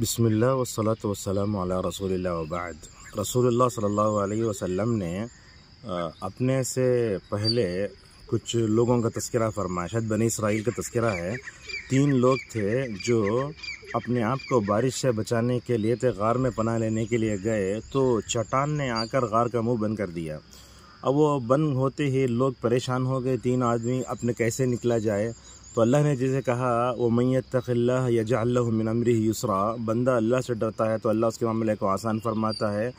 बिस्मिल्लाह वसलात वसलम रसूल वबाद सल्लल्लाहु अलैहि वसल्लम ने अपने से पहले कुछ लोगों का तस्करा फरमाया शायद बनी इसराइल का तस्करा है तीन लोग थे जो अपने आप को बारिश से बचाने के लिए थे गार में पनाह लेने के लिए गए तो चट्टान ने आकर गार का मुंह बंद कर दिया अब वो बंद होते ही लोग परेशान हो गए तीन आदमी अपने कैसे निकला जाए तो अल्लाह ने जैसे कहा वो मैत तखिल्ला यजाल्लमिन अमरी यूसरा बंदा अल्लाह से डरता है तो अल्लाह उसके मामले को आसान फरमाता है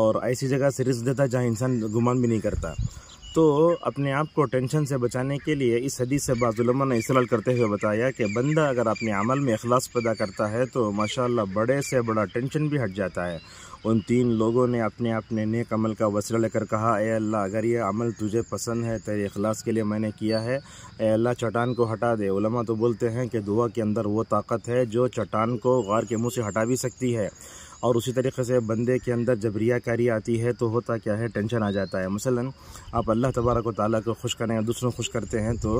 और ऐसी जगह से रिस्क देता है जहाँ इंसान गुमान भी नहीं करता तो अपने आप को टेंशन से बचाने के लिए इस हदीस से बाजुलमा ने इसलाल करते हुए बताया कि बंदा अगर अपने अमल में अखलास पैदा करता है तो माशाल्लाह बड़े से बड़ा टेंशन भी हट जाता है उन तीन लोगों ने अपने अपने नेक अमल का वसला लेकर कहा ए अल्लाह अगर ये अमल तुझे पसंद है तेरे अखलास के लिए मैंने किया है ए अल्लाह चट्टान को हटा दे उलमा तो बोलते हैं कि दुआ के अंदर वो ताकत है जो चट्टान को ग़ार के मुँह से हटा भी सकती है और उसी तरीके से बंदे के अंदर जब रियाकारी आती है तो होता क्या है टेंशन आ जाता है मसलन आप अल्लाह तबारक ताली को खुश करें दूसरों को खुश करते हैं तो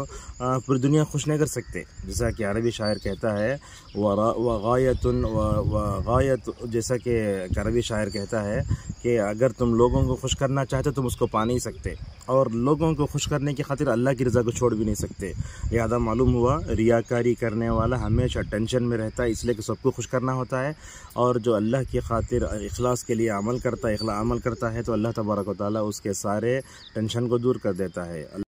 पूरी दुनिया खुश नहीं कर सकते जैसा कि अरबी शायर कहता है व गायत व गायत जैसा कि अरबी शायर कहता है कि अगर तुम लोगों को खुश करना चाहते तुम उसको पा नहीं सकते और लोगों को खुश करने की खातिर अल्लाह की रज़ा को छोड़ भी नहीं सकते लिहाजा मालूम हुआ रियाकारी करने वाला हमेशा टेंशन में रहता है इसलिए कि सबको खुश करना होता है और जो अल्लाह की खातिर अखलास के लिए अमल करता है अमल करता है तो अल्लाह तबारक वाली उसके सारे टेंशन को दूर कर देता है